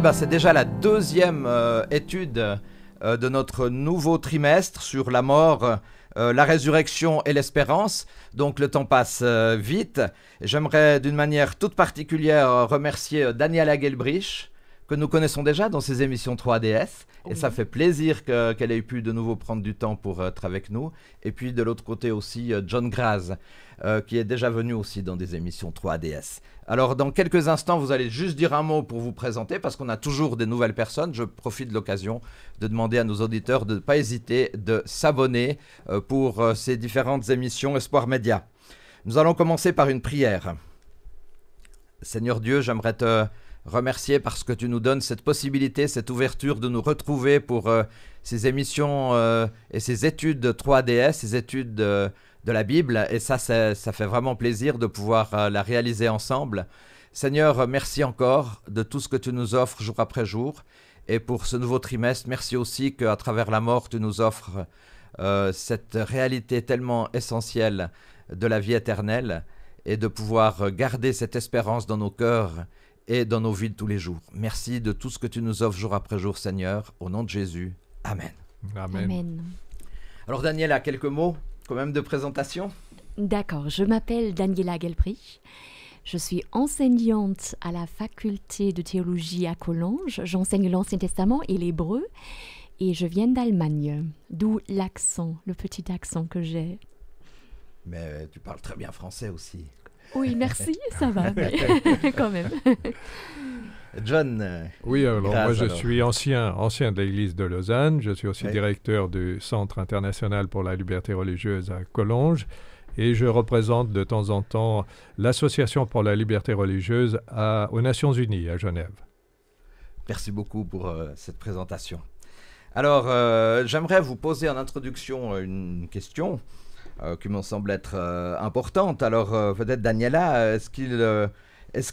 Bah, c'est déjà la deuxième euh, étude euh, de notre nouveau trimestre sur la mort, euh, la résurrection et l'espérance. Donc le temps passe vite. J'aimerais d'une manière toute particulière remercier Daniela Gelbrich que nous connaissons déjà dans ces émissions 3DS. Et ça fait plaisir qu'elle ait pu de nouveau prendre du temps pour être avec nous. Et puis de l'autre côté aussi, euh, John Graz, euh, qui est déjà venu aussi dans des émissions 3DS. Alors dans quelques instants, vous allez juste dire un mot pour vous présenter, parce qu'on a toujours des nouvelles personnes. Je profite de l'occasion de demander à nos auditeurs de ne pas hésiter de s'abonner euh, pour ces différentes émissions Espoir Média. Nous allons commencer par une prière. Seigneur Dieu, j'aimerais te remercier parce que tu nous donnes cette possibilité, cette ouverture de nous retrouver pour euh, ces émissions euh, et ces études 3DS, ces études euh, de la Bible. Et ça, ça, ça fait vraiment plaisir de pouvoir la réaliser ensemble. Seigneur, merci encore de tout ce que tu nous offres jour après jour. Et pour ce nouveau trimestre, merci aussi qu'à travers la mort, tu nous offres cette réalité tellement essentielle de la vie éternelle et de pouvoir garder cette espérance dans nos cœurs et dans nos vies tous les jours. Merci de tout ce que tu nous offres jour après jour, Seigneur. Au nom de Jésus. Amen. Amen. Alors, Daniela, a quelques mots quand même de présentation D'accord, je m'appelle Daniela Gelpri. Je suis enseignante à la faculté de théologie à Collonges. J'enseigne l'Ancien Testament et l'hébreu. Et je viens d'Allemagne, d'où l'accent, le petit accent que j'ai. Mais tu parles très bien français aussi. Oui, merci, ça va, quand même. John. Oui, alors moi je suis ancien, ancien de l'Église de Lausanne, je suis aussi directeur du Centre international pour la liberté religieuse à Collonges et je représente de temps en temps l'Association pour la liberté religieuse aux Nations Unies à Genève. Merci beaucoup pour euh, cette présentation. Alors, euh, j'aimerais vous poser en introduction euh, une question. Euh, qui m'en semble être euh, importante. Alors euh, peut-être Daniela, est-ce qu'il est-ce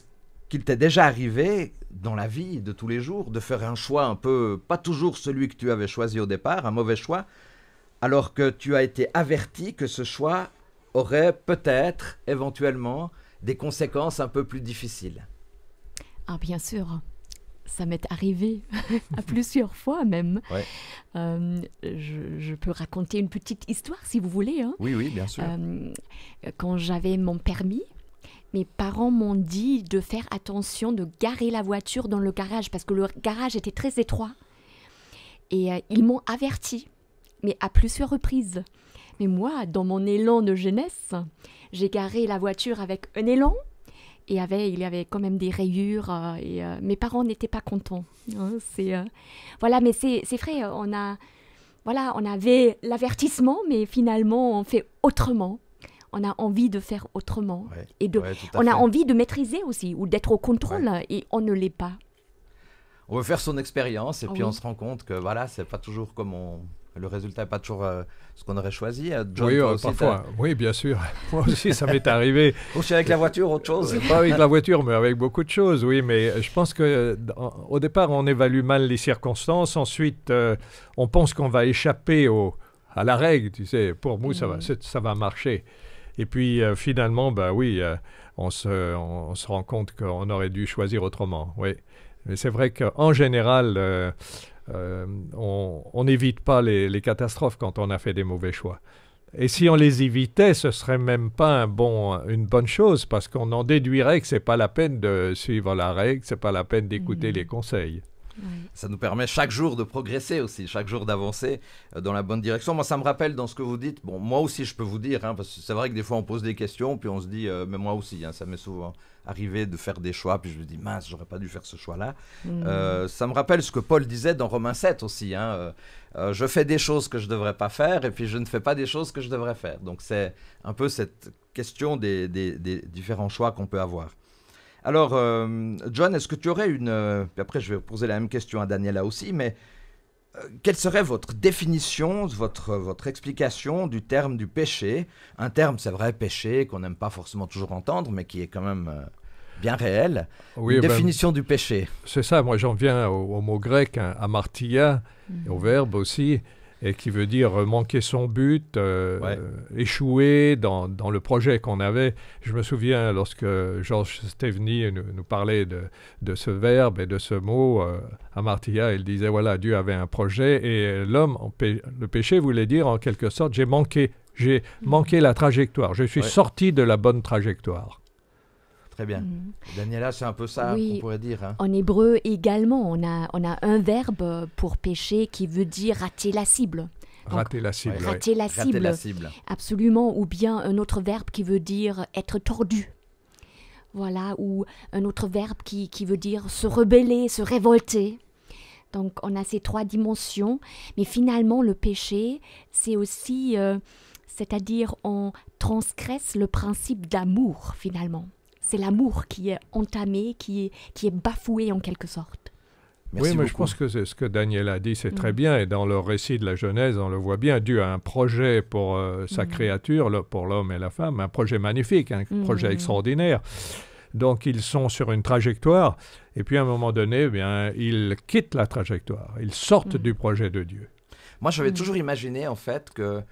qu'il t'est déjà arrivé dans la vie de tous les jours de faire un choix un peu pas toujours celui que tu avais choisi au départ, un mauvais choix, alors que tu as été averti que ce choix aurait peut-être éventuellement des conséquences un peu plus difficiles. Ah bien sûr, ça m'est arrivé à plusieurs fois même. Euh, je, peux raconter une petite histoire si vous voulez. Hein. Oui, oui, bien sûr. Euh, quand j'avais mon permis, mes parents m'ont dit de faire attention de garer la voiture dans le garage parce que le garage était très étroit. Et euh, ils m'ont averti, mais à plusieurs reprises. Mais moi, dans mon élan de jeunesse, j'ai garé la voiture avec un élan et avait, il avait quand même des rayures. Euh, et euh, mes parents n'étaient pas contents. Hein, c'est, euh, voilà, mais c'est, vrai, on a, voilà, on avait l'avertissement, mais finalement, on fait autrement. On a envie de faire autrement et de, on a envie de maîtriser aussi ou d'être au contrôle et on ne l'est pas. On veut faire son expérience et puis on se rend compte que voilà, c'est pas toujours comme on le résultat n'est pas toujours euh, ce qu'on aurait choisi. Euh, oui, euh, parfois. Oui, bien sûr. Moi aussi, ça m'est arrivé. Aussi avec la voiture, autre chose. Pas avec la voiture, mais avec beaucoup de choses, oui. Mais je pense que au départ, on évalue mal les circonstances. Ensuite, on pense qu'on va échapper au, à la règle. Tu sais, pour nous, ça, va, mm. ça va marcher. Et puis finalement, bah oui, on se, se, rend compte qu'on aurait dû choisir autrement. Oui. Mais c'est vrai qu'en général, euh, on n'évite pas les, catastrophes quand on a fait des mauvais choix. Et si on les évitait, ce serait même pas une bonne chose parce qu'on en déduirait que c'est pas la peine de suivre la règle, c'est pas la peine d'écouter mmh. les conseils. Ça nous permet chaque jour de progresser aussi, chaque jour d'avancer euh, dans la bonne direction. Moi, ça me rappelle dans ce que vous dites. Bon, moi aussi, je peux vous dire, hein, parce que c'est vrai que des fois, on pose des questions, puis on se dit, euh, mais moi aussi, hein, ça m'est souvent arrivé de faire des choix, puis je me dis, mince, j'aurais pas dû faire ce choix-là. Mmh. Euh, ça me rappelle ce que Paul disait dans Romains 7 aussi. Hein, je fais des choses que je devrais pas faire, et puis je ne fais pas des choses que je devrais faire. Donc, c'est un peu cette question des différents choix qu'on peut avoir. Alors, euh, John, est-ce que tu aurais une... Euh, après, je vais poser la même question à Daniela aussi, mais euh, quelle serait votre définition, votre, votre explication du terme du péché Un terme, c'est vrai, péché, qu'on n'aime pas forcément toujours entendre, mais qui est quand même bien réel. Ben, définition du péché. C'est ça, moi j'en viens au, mot grec, hein, amartia, mmh. au verbe aussi et qui veut dire euh, manquer son but, euh, échouer dans, dans, le projet qu'on avait. Je me souviens lorsque Georges Steveny nous, parlait de, de, ce verbe et de ce mot euh, à il disait voilà, Dieu avait un projet et l'homme, le péché voulait dire en quelque sorte j'ai manqué, j'ai mmh. manqué la trajectoire, je suis sorti de la bonne trajectoire. Très bien. Mhm. Daniela, c'est un peu ça qu'on pourrait dire. Hein. En hébreu également, on a, un verbe pour pécher qui veut dire rater la cible. rater la cible. Rater, la, cible, Absolument. Ou bien un autre verbe qui veut dire être tordu. Voilà. Ou un autre verbe qui, veut dire se rebeller, se révolter. Donc on a ces trois dimensions. Mais finalement, le péché, c'est aussi. Euh, c'est-à-dire on transgresse le principe d'amour finalement c'est l'amour qui est entamé, qui est, qui est bafoué en quelque sorte. oui, mais je pense que ce que Daniel a dit, c'est mm. très bien. Et dans le récit de la Genèse, on le voit bien, dû à un projet pour euh, sa mm. créature, pour l'homme et la femme, un projet magnifique, un mm. projet extraordinaire. Donc ils sont sur une trajectoire, et puis à un moment donné, eh bien, ils quittent la trajectoire, ils sortent du projet de Dieu. Moi, j'avais toujours imaginé, en fait, qu'il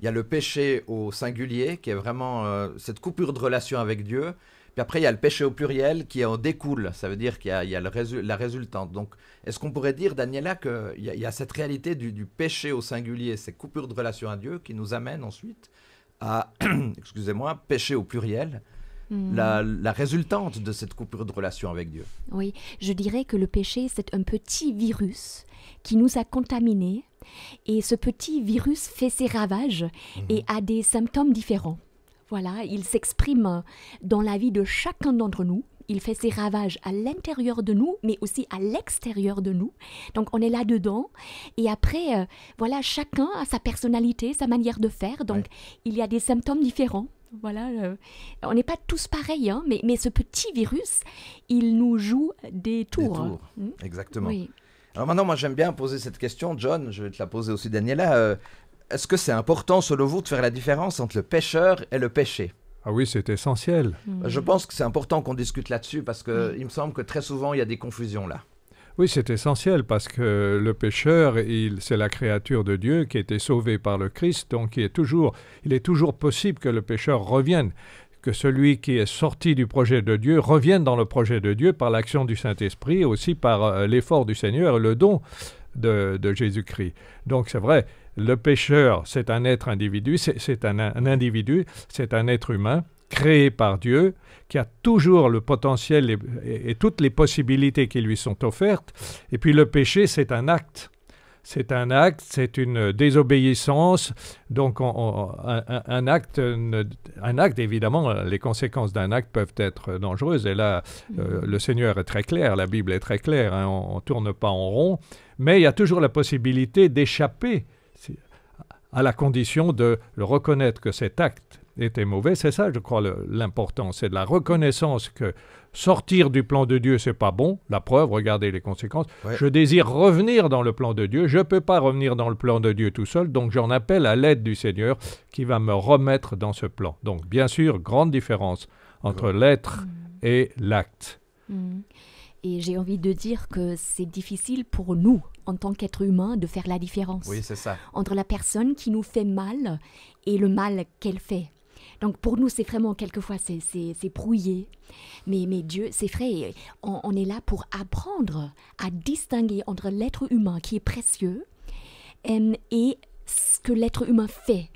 y a le péché au singulier, qui est vraiment euh, cette coupure de relation avec Dieu, après, il y a le péché au pluriel qui en découle. Ça veut dire qu'il y a, le la résultante. Donc, est-ce qu'on pourrait dire, Daniela, qu'il y, y, a cette réalité du, péché au singulier, cette coupure de relation à Dieu qui nous amène ensuite à, excusez-moi, péché au pluriel hmm. la, résultante de cette coupure de relation avec Dieu. Oui, je dirais que le péché, c'est un petit virus qui nous a contaminés et ce petit virus fait ses ravages hmm. et a des symptômes différents. Voilà, il s'exprime dans la vie de chacun d'entre nous. Il fait ses ravages à l'intérieur de nous, mais aussi à l'extérieur de nous. Donc on est là-dedans. Et après, euh, voilà, chacun a sa personnalité, sa manière de faire. Donc il y a des symptômes différents. Voilà, euh, on n'est pas tous pareils, hein, mais, mais, ce petit virus, il nous joue des tours. Des tours. Hein. Hmm. Exactement. Alors maintenant, moi j'aime bien poser cette question, John, je vais te la poser aussi, Daniela. Euh, est-ce que c'est important, selon vous, de faire la différence entre le pêcheur et le péché ah oui, c'est essentiel. Hmm. Je pense que c'est important qu'on discute là-dessus parce que hmm. il me semble que très souvent il y a des confusions là. Oui, c'est essentiel parce que le pécheur, c'est la créature de Dieu qui a été sauvée par le Christ, donc il est toujours, il est toujours possible que le pécheur revienne, que celui qui est sorti du projet de Dieu revienne dans le projet de Dieu par l'action du Saint-Esprit, aussi par euh, l'effort du Seigneur et le don de, de Jésus-Christ. Donc c'est vrai, le pécheur, c'est un être individu, c'est un, individu, c'est un être humain créé par Dieu, qui a toujours le potentiel et, toutes les possibilités qui lui sont offertes. Et puis le péché, c'est un acte. C'est un acte, c'est une désobéissance. Donc, un, acte, un acte, évidemment, les conséquences d'un acte peuvent être dangereuses. Et là, euh, mm-hmm. le Seigneur est très clair, la Bible est très claire, hein. on ne tourne pas en rond. Mais il y a toujours la possibilité d'échapper à la condition de le reconnaître que cet acte était mauvais. C'est ça, je crois, l'important. C'est de la reconnaissance que sortir du plan de Dieu, c'est pas bon. La preuve, regardez les conséquences. Je désire revenir dans le plan de Dieu. Je ne peux pas revenir dans le plan de Dieu tout seul, donc j'en appelle à l'aide du Seigneur qui va me remettre dans ce plan. Donc, bien sûr, grande différence entre l'être mm. et l'acte. Mm. Et j'ai envie de dire que c'est difficile pour nous, en tant qu'êtres humains, de faire la différence entre la personne qui nous fait mal et le mal qu'elle fait. Donc pour nous, c'est vraiment quelquefois, c'est brouillé. Mais, mais Dieu, c'est vrai, on, est là pour apprendre à distinguer entre l'être humain qui est précieux euh, et ce que l'être humain fait.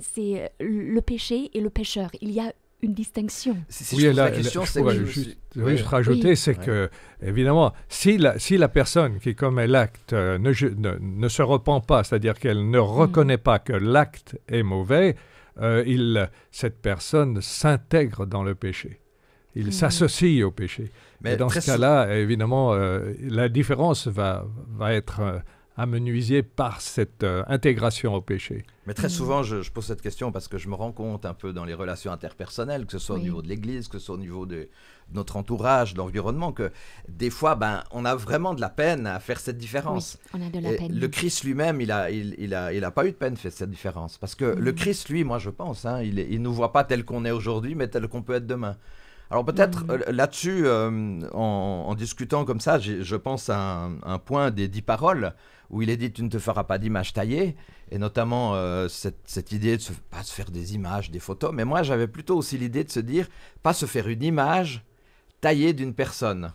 C'est le péché et le pécheur. Il y a une distinction. Si, oui, la, question, c'est que je, juste, rajouter, c'est que évidemment, si la, si la personne qui commet l'acte euh, ne, ne, se repent pas, c'est-à-dire qu'elle ne mm. reconnaît pas que l'acte est mauvais, euh, il, cette personne s'intègre dans le péché. Il ah s'associe au péché. Mais dans ce cas-là, évidemment, euh, la différence va, va être à par cette euh, intégration au péché. Mais très mm. souvent, je, pose cette question parce que je me rends compte un peu dans les relations interpersonnelles, que ce soit au niveau de l'Église, que ce soit au niveau de, notre entourage, de l'environnement, que des fois, ben, on a vraiment de la peine à faire cette différence. on a de la peine. Le Christ lui-même, il n'a il, a, il a pas eu de peine de faire cette différence. Parce que le mm. Christ, lui, moi je pense, hein, il ne nous voit pas tel qu'on est aujourd'hui, mais tel qu'on peut être demain. Alors peut-être mm. euh, là-dessus, euh, en, discutant comme ça, je pense à un, point des dix paroles où il est dit tu ne te feras pas d'image taillée, et notamment euh, cette, idée de ne pas se faire des images, des photos, mais moi j'avais plutôt aussi l'idée de se dire pas se faire une image taillée d'une personne,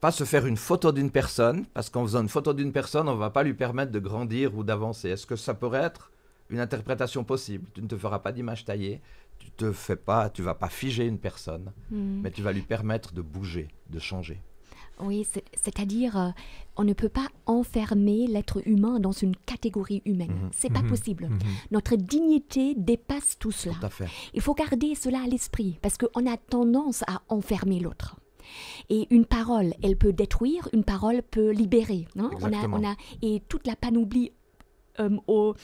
pas se faire une photo d'une personne, parce qu'en faisant une photo d'une personne, on ne va pas lui permettre de grandir ou d'avancer. Est-ce que ça pourrait être une interprétation possible Tu ne te feras pas d'image taillée tu te fais pas, tu vas pas figer une personne, hmm. mais tu vas lui permettre de bouger, de changer. Oui, c'est-à-dire, euh, on ne peut pas enfermer l'être humain dans une catégorie humaine. Mhm. C'est pas mhm. possible. Mhm. Notre dignité dépasse tout cela. Il faut garder cela à l'esprit parce qu'on a tendance à enfermer l'autre. Et une parole, elle peut détruire, une parole peut libérer. Hein. On a, on a, et toute la panoplie euh, au,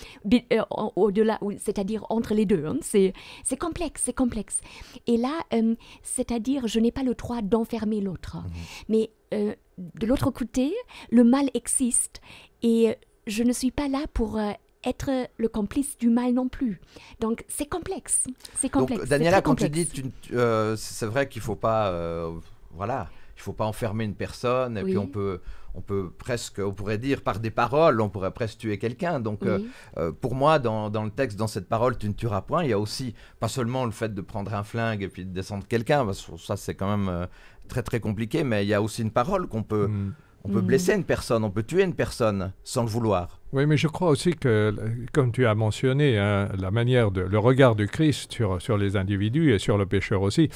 euh, au-delà, c'est-à-dire entre les deux. Hein. C'est, c'est complexe, c'est complexe. Et là, euh, c'est-à-dire, je n'ai pas le droit d'enfermer l'autre. Mhm. Mais de l'autre côté, le mal existe. Et je ne suis pas là pour être le complice du mal non plus. Donc c'est complexe. C'est complexe. Daniela, quand tu dis, c'est vrai qu'il faut pas, voilà, il faut pas enfermer une personne. Et puis on peut, on peut presque, on pourrait dire par des paroles, on pourrait presque tuer quelqu'un. Donc, euh, euh, pour moi, dans, le texte, dans cette parole, tu ne tueras point, il y a aussi pas seulement le fait de prendre un flingue et puis de descendre quelqu'un, ça, c'est quand même euh, très très compliqué, mais il y a aussi une parole qu'on peut. Mm. On peut mm. blesser une personne, on peut tuer une personne sans le vouloir. Oui, mais je crois aussi que, comme tu as mentionné, hein, la manière de, le regard du Christ sur, sur les individus et sur le pécheur aussi,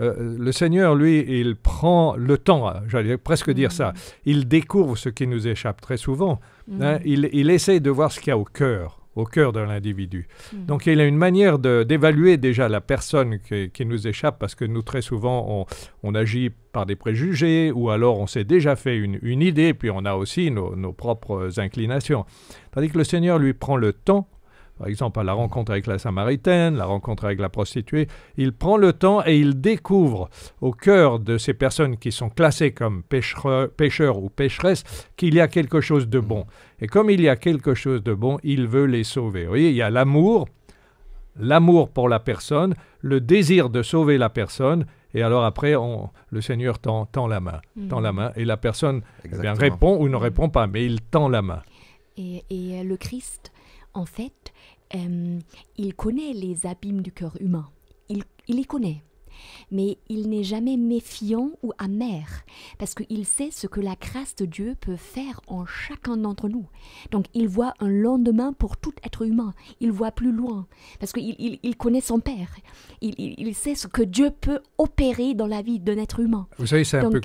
euh, le Seigneur, lui, il prend le temps, j'allais presque dire ça. Mm. Il découvre ce qui nous échappe très souvent. Mm. Hein. il, essaie de voir ce qu'il y a au cœur au cœur de l'individu. Mm. Donc il a une manière d'évaluer déjà la personne qui, nous échappe, parce que nous, très souvent, on, agit par des préjugés, ou alors on s'est déjà fait une, idée, puis on a aussi nos, nos propres inclinations. Tandis que le Seigneur lui prend le temps par exemple à la rencontre avec la Samaritaine, la rencontre avec la prostituée. Il prend le temps et il découvre au cœur de ces personnes qui sont classées comme pêcheurs, ou pécheresses qu'il y a quelque chose de bon. Et comme il y a quelque chose de bon, il veut les sauver. Vous voyez, il y a l'amour, l'amour pour la personne, le désir de sauver la personne, et alors après, on, le Seigneur tend, la main, mhm. tend la main, et la personne eh répond ou ne répond pas, mais il tend la main. Et, et euh, le Christ, en fait, euh, il connaît les abîmes du cœur humain, il, il les connaît, mais il n'est jamais méfiant ou amer, parce qu'il sait ce que la grâce de Dieu peut faire en chacun d'entre nous. Donc il voit un lendemain pour tout être humain, il voit plus loin, parce qu'il connaît son Père, il, sait ce que Dieu peut opérer dans la vie d'un être humain. Vous savez, c'est un peu...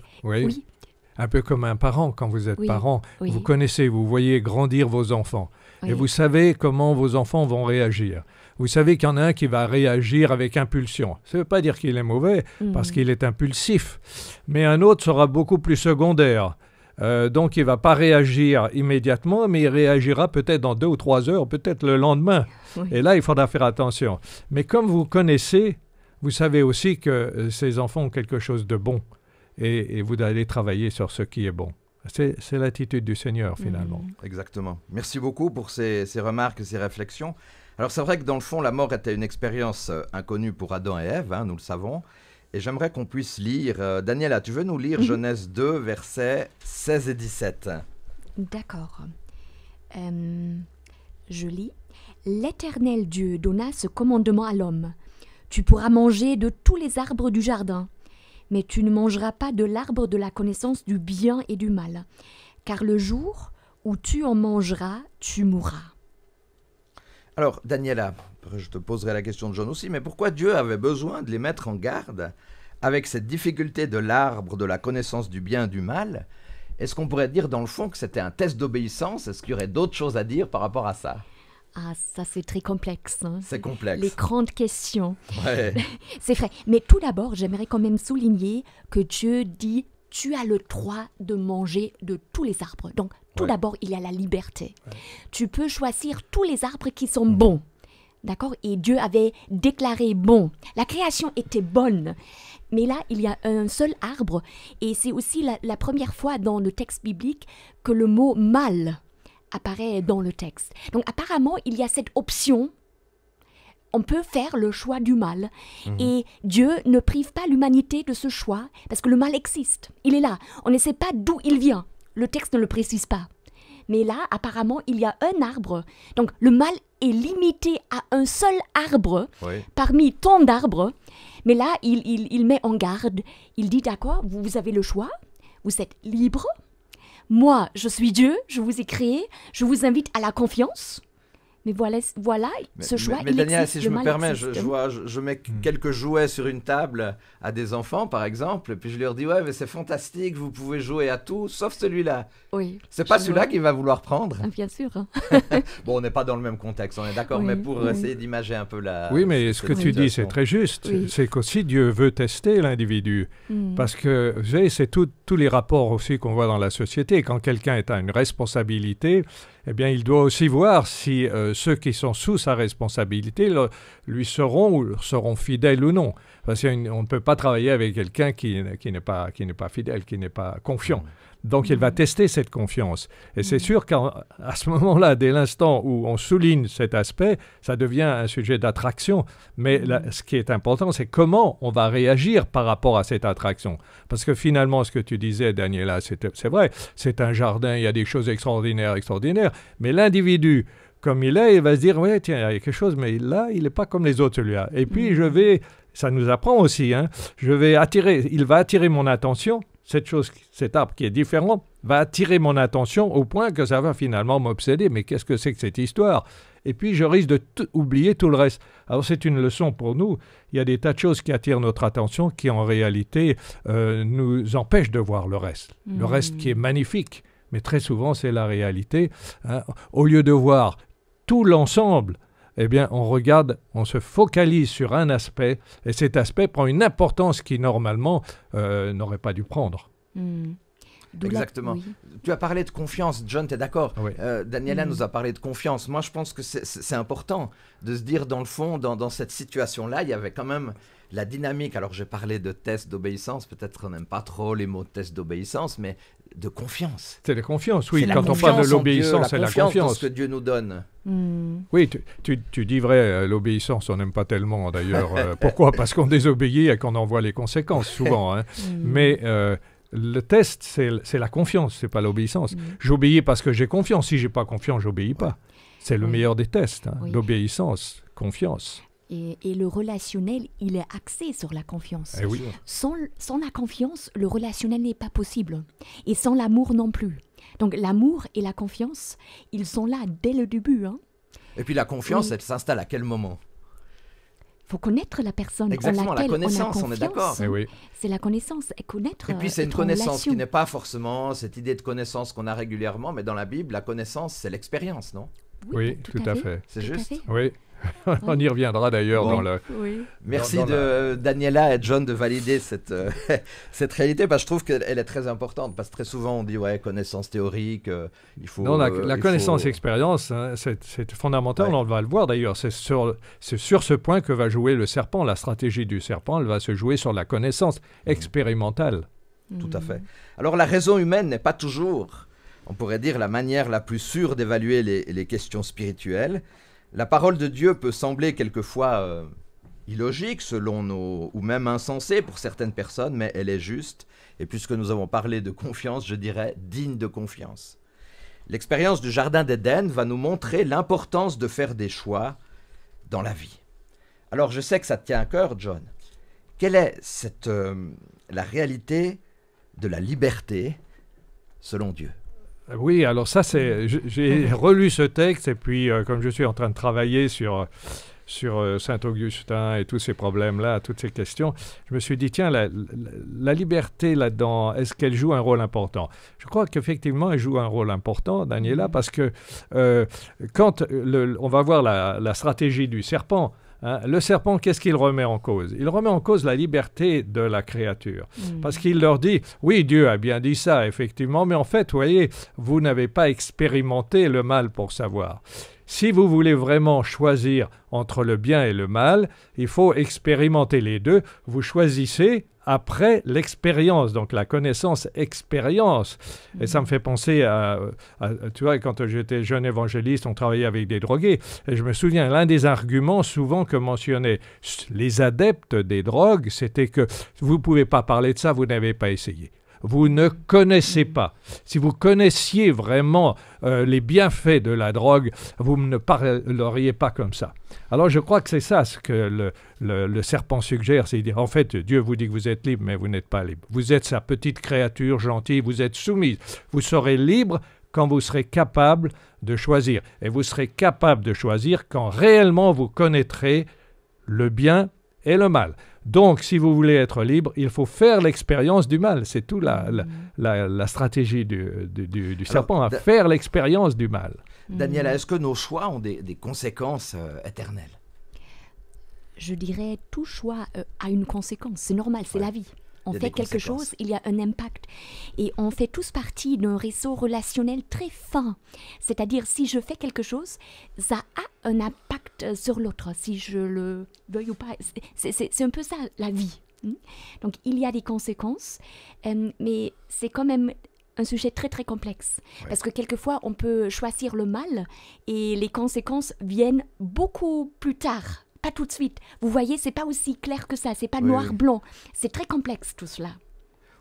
Un peu comme un parent, quand vous êtes parent, vous connaissez, vous voyez grandir vos enfants. Et vous savez comment vos enfants vont réagir. Vous savez qu'il y en a un qui va réagir avec impulsion. Ça ne veut pas dire qu'il est mauvais, hmm. parce qu'il est impulsif. Mais un autre sera beaucoup plus secondaire. Euh, donc il ne va pas réagir immédiatement, mais il réagira peut-être dans deux ou trois heures, peut-être le lendemain. Et là, il faudra faire attention. Mais comme vous connaissez, vous savez aussi que euh, ces enfants ont quelque chose de bon. et, et vous allez travailler sur ce qui est bon. C'est, l'attitude du Seigneur finalement. Mm. Exactement. Merci beaucoup pour ces, remarques remarques, ces réflexions. Alors c'est vrai que dans le fond, la mort était une expérience euh, inconnue pour Adam et Ève, hein, nous le savons. Et j'aimerais qu'on puisse lire. Euh, Daniela, tu veux nous lire mhm. Genèse 2, versets 16 et 17 D'accord. Euh, je lis. L'Éternel Dieu donna ce commandement à l'homme. Tu pourras manger de tous les arbres du jardin, mais tu ne mangeras pas de l'arbre de la connaissance du bien et du mal, car le jour où tu en mangeras, tu mourras. Alors, Daniela, je te poserai la question de John aussi, mais pourquoi Dieu avait besoin de les mettre en garde avec cette difficulté de l'arbre de la connaissance du bien et du mal Est-ce qu'on pourrait dire dans le fond que c'était un test d'obéissance Est-ce qu'il y aurait d'autres choses à dire par rapport à ça ah, ça c'est très complexe. Hein. C'est complexe. Les grandes questions. Ouais. c'est vrai. Mais tout d'abord, j'aimerais quand même souligner que Dieu dit tu as le droit de manger de tous les arbres. Donc, tout d'abord, il y a la liberté. Tu peux choisir tous les arbres qui sont bons. D'accord Et Dieu avait déclaré bon. La création était bonne. Mais là, il y a un seul arbre. Et c'est aussi la, la, première fois dans le texte biblique que le mot mal apparaît dans le texte. Donc apparemment, il y a cette option. On peut faire le choix du mal. Mhm. Et Dieu ne prive pas l'humanité de ce choix, parce que le mal existe. Il est là. On ne sait pas d'où il vient. Le texte ne le précise pas. Mais là, apparemment, il y a un arbre. Donc le mal est limité à un seul arbre, parmi tant d'arbres. Mais là, il, met en garde. Il dit, d'accord, vous, vous avez le choix, vous êtes libre, moi, je suis Dieu, je vous ai créé, je vous invite à la confiance. Mais voilà, voilà ce choix. Mais, mais Daniel, si je me permets, je, vois, je, mets hmm. quelques jouets sur une table à des enfants, par exemple, puis je leur dis Ouais, mais c'est fantastique, vous pouvez jouer à tout, sauf celui-là. Oui. C'est pas celui-là qu'il va vouloir prendre. Ah, bien sûr. Hein. bon, on n'est pas dans le même contexte, on est d'accord, mais pour essayer d'imager un peu la. Oui, mais ce que tu dis, c'est très juste. C'est qu'aussi Dieu veut tester l'individu. Hmm. Parce que, vous savez, c'est tous les rapports aussi qu'on voit dans la société. Quand quelqu'un est à une responsabilité, eh bien, il doit aussi voir si euh, ceux qui sont sous sa responsabilité lui seront seront fidèles ou non. Parce qu'on ne peut pas travailler avec quelqu'un qui, n'est pas, fidèle, qui n'est pas confiant. Mmh. Donc, il va mm. tester cette confiance. Et c'est mm. sûr qu'à ce moment-là, dès l'instant où on souligne cet aspect, ça devient un sujet d'attraction. Mais mm. ce qui est important, c'est comment on va réagir par rapport à cette attraction. Parce que finalement, ce que tu disais, Daniela, c'est vrai, c'est un jardin, il y a des choses extraordinaires, extraordinaires. Mais l'individu, comme il est, il va se dire, oui, tiens, il y a quelque chose, mais là, il n'est pas comme les autres, celui-là. Et puis, je vais, ça nous apprend aussi, hein, je vais attirer, il va attirer mon attention cette chose, cet arbre qui est différent va attirer mon attention au point que ça va finalement m'obséder. Mais qu'est-ce que c'est que cette histoire Et puis je risque de oublier tout le reste. Alors c'est une leçon pour nous. Il y a des tas de choses qui attirent notre attention qui en réalité euh, nous empêchent de voir le reste. Le reste qui est mmh. magnifique. Mais très souvent, c'est la réalité. Hein. Au lieu de voir tout l'ensemble, eh bien, on regarde, on se focalise sur un aspect, et cet aspect prend une importance qui, normalement, euh, n'aurait pas dû prendre. Hmm. Exactement. Tu as parlé de confiance, John, tu es d'accord euh, Daniela hmm. nous a parlé de confiance. Moi, je pense que c'est important de se dire, dans le fond, dans, dans cette situation-là, il y avait quand même la dynamique, alors j'ai parlé de test d'obéissance, peut-être on n'aime pas trop les mots test d'obéissance, mais de confiance. C'est la confiance, oui. Quand on parle de l'obéissance, c'est la confiance. ce que Dieu nous donne. Hmm. Oui, tu, dis vrai, euh, l'obéissance, on n'aime pas tellement d'ailleurs. Euh, pourquoi Parce qu'on désobéit et qu'on en voit les conséquences souvent. Hein. Hmm. Mais euh, le test, c'est la confiance, c'est pas l'obéissance. Hmm. J'obéis parce que j'ai confiance. Si j'ai pas confiance, j'obéis pas. C'est le meilleur des tests, l'obéissance, hein, confiance. Et, le relationnel, il est axé sur la confiance. Eh sans, la confiance, le relationnel n'est pas possible. Et sans l'amour non plus. Donc l'amour et la confiance, ils sont là dès le début. Hein. Et puis la confiance, elle s'installe à quel moment Il faut connaître la personne. Exactement, laquelle la connaissance, on, est d'accord. Eh c'est la connaissance et connaître. Et puis c'est euh, une connaissance qui n'est pas forcément cette idée de connaissance qu'on a régulièrement, mais dans la Bible, la connaissance, c'est l'expérience, non oui, tout, à fait. C'est juste. Oui. On y reviendra d'ailleurs dans le. Merci de Daniela et John de valider euh, cette, réalité parce que je trouve qu'elle est très importante parce que très souvent on dit ouais connaissance théorique, euh, il faut. Non la, euh, connaissance expérience hein, c'est fondamental. On va le voir d'ailleurs. C'est sur ce point que va jouer le serpent. La stratégie du serpent, elle va se jouer sur la connaissance mmh. expérimentale. Tout à mmh. fait. Alors la raison humaine n'est pas toujours on pourrait dire, la manière la plus sûre d'évaluer les, questions spirituelles. La parole de Dieu peut sembler quelquefois euh, illogique selon nos ou même insensée pour certaines personnes, mais elle est juste et puisque nous avons parlé de confiance, je dirais digne de confiance. L'expérience du jardin d'Éden va nous montrer l'importance de faire des choix dans la vie. Alors je sais que ça te tient à cœur, John. Quelle est cette euh, la réalité de la liberté selon Dieu euh, oui, alors ça, c'est. Mm. J'ai mm-hmm. relu ce texte et puis, euh, comme je suis en train de travailler sur, sur euh, Saint-Augustin et tous ces problèmes-là, toutes ces questions, je me suis dit, tiens, la, liberté là-dedans, est-ce qu'elle joue un rôle important Je crois qu'effectivement, elle joue un rôle important, Daniela, mm. parce que quand on va voir la stratégie du serpent, Hein, le serpent, qu'est-ce qu'il remet en cause Il remet en cause la liberté de la créature. Hmm. Parce qu'il leur dit, oui, Dieu a bien dit ça, effectivement, mais en fait, vous voyez, vous n'avez pas expérimenté le mal pour savoir. Si vous voulez vraiment choisir entre le bien et le mal, il faut expérimenter les deux. Vous choisissez après l'expérience, donc la connaissance, expérience. Et ça me mhm. fait penser à, tu vois, quand j'étais jeune évangéliste, on travaillait avec des drogués. Et je me souviens, l'un des arguments souvent que mentionnaient les adeptes des drogues, c'était que vous ne pouvez pas parler de ça, vous n'avez pas essayé vous ne connaissez pas. Si vous connaissiez vraiment euh, les bienfaits de la drogue, vous ne parleriez pas comme ça. Alors je crois que c'est ça ce que le, serpent suggère, c'est dire en fait Dieu vous dit que vous êtes libre, mais vous n'êtes pas libre. Vous êtes sa petite créature gentille, vous êtes soumise. Vous serez libre quand vous serez capable de choisir. Et vous serez capable de choisir quand réellement vous connaîtrez le bien et le mal. Donc, si vous voulez être libre, il faut faire l'expérience du mal. C'est tout la, la, mm. stratégie du, serpent, à faire l'expérience du mal. Mm. Daniel, est-ce que nos choix ont des, conséquences euh, éternelles je dirais, tout choix euh, a une conséquence. C'est normal, c'est la vie on fait quelque chose, il y a un impact. Et on fait tous partie d'un réseau relationnel très fin. C'est-à-dire, si je fais quelque chose, ça a un impact sur l'autre, si je le veuille ou pas. C'est un peu ça, la vie. Hmm? Donc, il y a des conséquences, euh, mais c'est quand même un sujet très très complexe. Parce que quelquefois, on peut choisir le mal et les conséquences viennent beaucoup plus tard pas tout de suite. Vous voyez, c'est pas aussi clair que ça, c'est pas noir-blanc. C'est très complexe tout cela.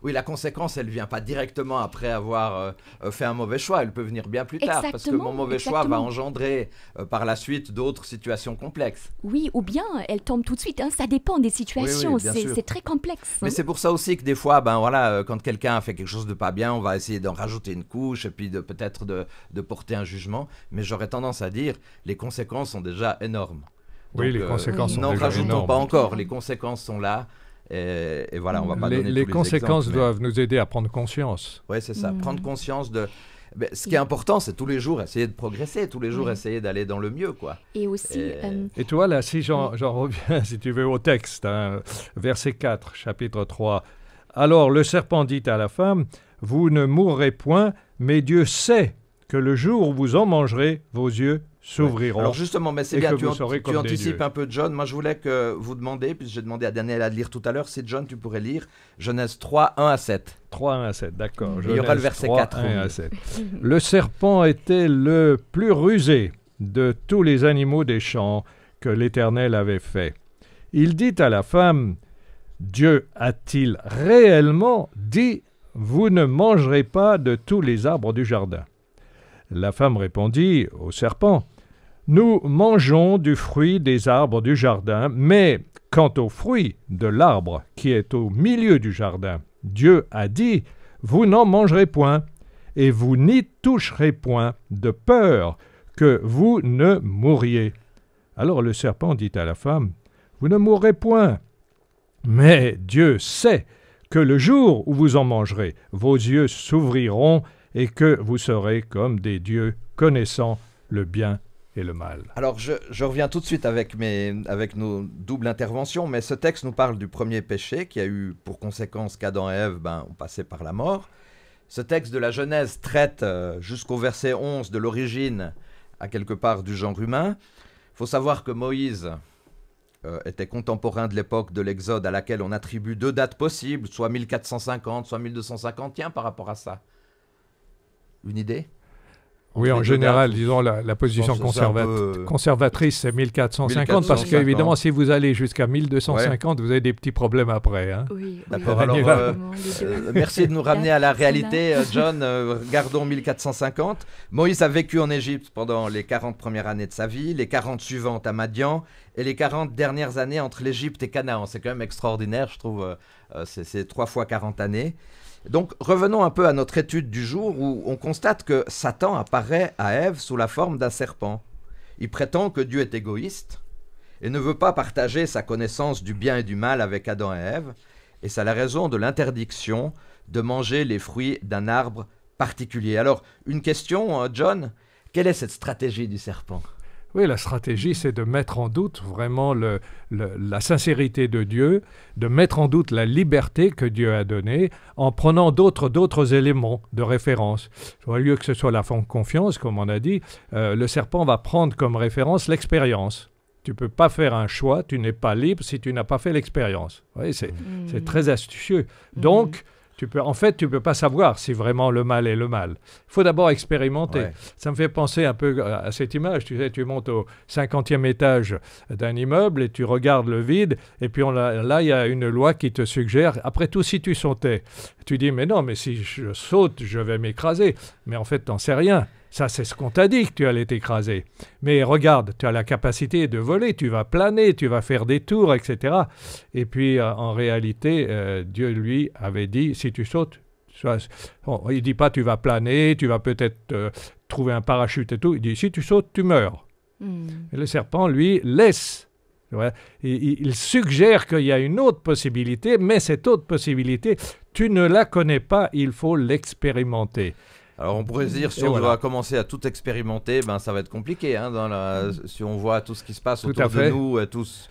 Oui, la conséquence, elle ne vient pas directement après avoir euh, fait un mauvais choix, elle peut venir bien plus tard, parce que mon mauvais choix va engendrer euh, par la suite d'autres situations complexes. Oui, ou bien elle tombe tout de suite, hein. ça dépend des situations, c'est très complexe. Mais hein. c'est pour ça aussi que des fois, ben, voilà, euh, quand quelqu'un a fait quelque chose de pas bien, on va essayer d'en rajouter une couche et puis peut-être de, de porter un jugement, mais j'aurais tendance à dire, les conséquences sont déjà énormes. Oui, les euh, conséquences sont N'en rajoutons pas encore, les conséquences sont là. Et, voilà, on va pas les, donner les conséquences doivent nous aider à prendre conscience. Oui, c'est ça. Mm. Prendre conscience de, ce qui est important, c'est tous les jours essayer de progresser, tous les jours essayer d'aller dans le mieux, quoi. Et aussi. Et, euh, toi, là, si j'en reviens, si tu veux, au texte, hein, verset 4, chapitre 3. Alors le serpent dit à la femme Vous ne mourrez point, mais Dieu sait que le jour où vous en mangerez, vos yeux s'ouvriront. Alors justement, mais c'est bien, tu, tu anticipes un peu John. Moi, je voulais que vous demandiez, puisque j'ai demandé à Daniel à lire tout à l'heure, si John, tu pourrais lire Genèse 3, 1 à 7. 3, 1 à 7, d'accord. Il y aura le verset 4. le serpent était le plus rusé de tous les animaux des champs que l'Éternel avait fait. Il dit à la femme, Dieu a-t-il réellement dit, vous ne mangerez pas de tous les arbres du jardin La femme répondit au serpent, nous mangeons du fruit des arbres du jardin, mais quant au fruit de l'arbre qui est au milieu du jardin, Dieu a dit, Vous n'en mangerez point, et vous n'y toucherez point, de peur que vous ne mouriez. Alors le serpent dit à la femme, Vous ne mourrez point. Mais Dieu sait que le jour où vous en mangerez, vos yeux s'ouvriront et que vous serez comme des dieux connaissant le bien et le mal. Alors je, reviens tout de suite avec, mes, avec nos doubles interventions, mais ce texte nous parle du premier péché qui a eu pour conséquence qu'Adam et Ève ben, ont passé par la mort. Ce texte de la Genèse traite euh, jusqu'au verset 11 de l'origine à quelque part du genre humain. Il faut savoir que Moïse euh, était contemporain de l'époque de l'Exode à laquelle on attribue deux dates possibles, soit 1450, soit 1250. par rapport à ça, une idée oui, en général, disons la, position euh, conservatrice, c'est 1450, parce qu'évidemment, si vous allez jusqu'à 1250, vous avez des petits problèmes après. Hein. Oui, euh, euh, merci de nous ramener à la réalité, John. Gardons 1450. Moïse a vécu en Égypte pendant les 40 premières années de sa vie, les 40 suivantes à Madian, et les 40 dernières années entre l'Égypte et Canaan. C'est quand même extraordinaire, je trouve, c'est trois fois 40 années. Donc revenons un peu à notre étude du jour où on constate que Satan apparaît à Ève sous la forme d'un serpent. Il prétend que Dieu est égoïste et ne veut pas partager sa connaissance du bien et du mal avec Adam et Ève, et c'est la raison de l'interdiction de manger les fruits d'un arbre particulier. Alors, une question, euh, John, quelle est cette stratégie du serpent oui, la stratégie, c'est de mettre en doute vraiment la sincérité de Dieu, de mettre en doute la liberté que Dieu a donnée en prenant d'autres, d'autres éléments de référence. Au lieu que ce soit la de confiance, comme on a dit, euh, le serpent va prendre comme référence l'expérience. Tu ne peux pas faire un choix, tu n'es pas libre si tu n'as pas fait l'expérience. Mm. c'est, très astucieux. Mm. Donc, en fait, tu ne peux pas savoir si vraiment le mal est le mal. Il faut d'abord expérimenter. Ça me fait penser un peu euh, à, cette image. Tu sais, tu montes au 50e étage d'un immeuble et tu regardes le vide. Et puis là, il y a une loi qui te suggère, après tout, si tu sautais, tu dis, mais non, mais si je saute, je vais m'écraser. Mais en fait, tu n'en sais rien. Ça, c'est ce qu'on t'a dit que tu allais t'écraser. Mais regarde, tu as la capacité de voler, tu vas planer, tu vas faire des tours, etc. Et puis, euh, en réalité, euh, Dieu, lui, avait dit, si tu sautes, il dit pas tu vas planer, tu vas peut-être euh, trouver un parachute et tout. Il dit, si tu sautes, tu meurs. Hmm. le serpent, lui, laisse il suggère qu'il y a une autre possibilité, mais cette autre possibilité, tu ne la connais pas, il faut l'expérimenter. Alors on pourrait se dire, si on va commencer à tout expérimenter, ben ça va être compliqué. Hein, si on voit tout ce qui se passe autour de nous, toutes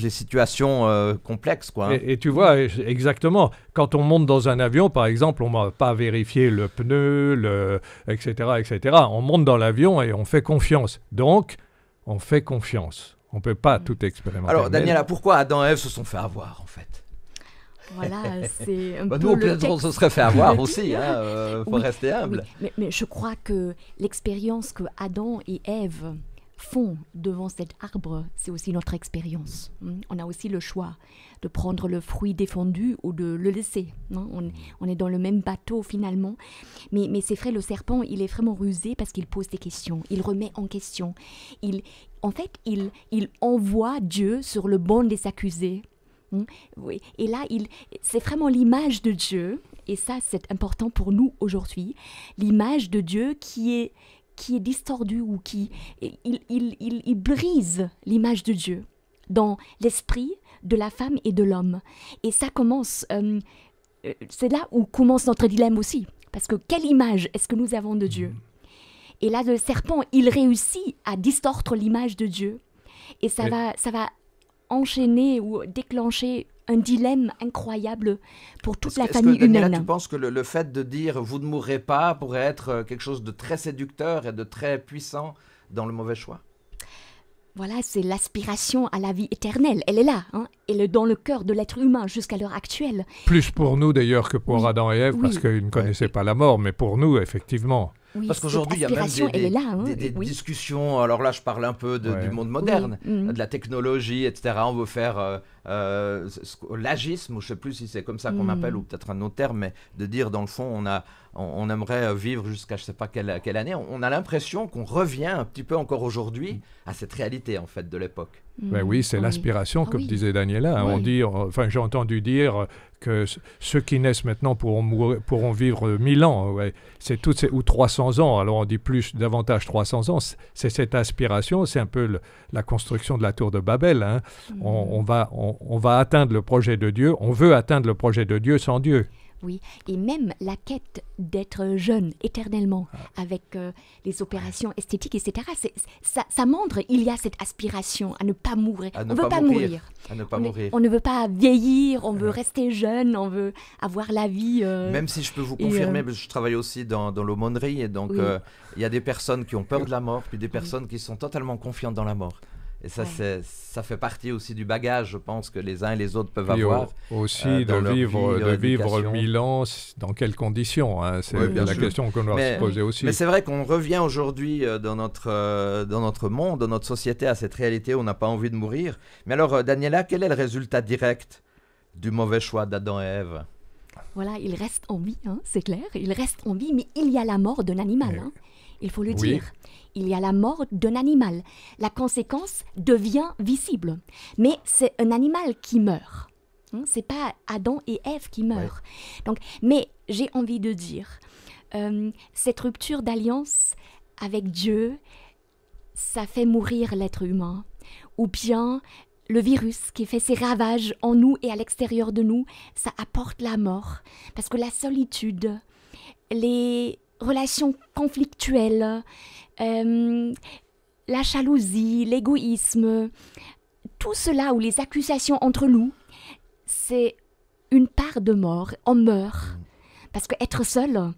les situations euh, complexes. Hein. et, tu vois, exactement, quand on monte dans un avion, par exemple, on ne va pas vérifier le pneu, etc., etc. On monte dans l'avion et on fait confiance. Donc, on fait confiance. On ne peut pas mm. tout expérimenter. Alors, Daniela, ah, pourquoi Adam et Eve se sont fait avoir, en fait voilà, c'est un bah, Nous, on se serait fait avoir aussi, hein, euh, faut rester humble. Mais, je crois que l'expérience que Adam et Ève font devant cet arbre, c'est aussi notre expérience. Hein. On a aussi le choix de prendre le fruit défendu ou de le laisser. Hein. On, est dans le même bateau finalement. Mais, c'est vrai, le serpent, il est vraiment rusé parce qu'il pose des questions, il remet en question. Il, en fait, il, il envoie Dieu sur le banc des accusés Hmm? Oui. Et là, c'est vraiment l'image de Dieu, et ça c'est important pour nous aujourd'hui, l'image de Dieu qui est, qui est distordue ou qui... Il, il, brise l'image de Dieu dans l'esprit de la femme et de l'homme. Et ça commence... Euh, euh, c'est là où commence notre dilemme aussi. Parce que quelle image est-ce que nous avons de Dieu hmm. Et là, le serpent, il réussit à distordre l'image de Dieu. Et ça, va, ça va enchaîner ou déclencher un dilemme incroyable pour toute la famille que, humaine. Tu penses que le, fait de dire vous ne mourrez pas pourrait être euh, quelque chose de très séducteur et de très puissant dans le mauvais choix voilà, c'est l'aspiration à la vie éternelle. Elle est là, hein, elle est dans le cœur de l'être humain jusqu'à l'heure actuelle. Plus pour nous d'ailleurs que pour Adam et Ève, parce qu'ils ne connaissaient pas la mort, mais pour nous, effectivement. Parce qu'aujourd'hui, il y a même des, hein, discussions. Alors là, je parle un peu du monde moderne, mm. de la technologie, etc. On veut faire euh, euh l'agisme, ou je ne sais plus si c'est comme ça qu'on mm. appelle, ou peut-être un autre terme, mais de dire, dans le fond, on, a, on, aimerait euh, vivre jusqu'à je ne sais pas quelle, année. On, a l'impression qu'on revient un petit peu encore aujourd'hui mm. à cette réalité, en fait, de l'époque. Mm. Ben oui, c'est ah l'aspiration, ah comme disait Daniela. Hein. On dit, euh, enfin, j'ai entendu dire que ceux qui naissent maintenant pourront, vivre 1000 euh, ans, euh, c'est toutes ou 300 ans. Alors on dit plus, davantage 300 ans. C'est cette aspiration, c'est un peu la construction de la tour de Babel. Hein. Mm. On, va, on va atteindre le projet de Dieu. On veut atteindre le projet de Dieu sans Dieu. Oui, et même la quête d'être jeune éternellement ah. avec euh, les opérations esthétiques, etc. ça, montre il y a cette aspiration à ne pas mourir. on ne veut pas mourir. on, ne veut pas vieillir, on veut rester jeune, on veut avoir la vie. Euh, même si je peux vous euh, confirmer, je travaille aussi dans, dans l'aumônerie, et donc il y a des personnes qui ont peur de la mort, puis des personnes qui sont totalement confiantes dans la mort. Et ça, fait partie aussi du bagage, je pense, que les uns et les autres peuvent avoir. aussi euh, de, vivre, de vivre mille ans, dans quelles conditions hein, C'est la question qu'on doit se poser aussi. Mais c'est vrai qu'on revient aujourd'hui euh, dans, notre, euh, dans notre monde, dans notre société, à cette réalité où on n'a pas envie de mourir. Mais alors, Daniela, quel est le résultat direct du mauvais choix d'Adam et Ève voilà, il reste en vie, hein, c'est clair, il reste en vie, mais il y a la mort d'un animal, eh. hein. il faut le dire il y a la mort d'un animal. La conséquence devient visible. Mais c'est un animal qui meurt. Hein, Ce n'est pas Adam et Ève qui meurent. Donc, mais j'ai envie de dire, euh, cette rupture d'alliance avec Dieu, ça fait mourir l'être humain. Ou bien le virus qui fait ses ravages en nous et à l'extérieur de nous, ça apporte la mort. Parce que la solitude, les relations conflictuelles, euh, la jalousie, l'égoïsme, tout cela ou les accusations entre nous, c'est une part de mort. On meurt. Parce qu'être seul,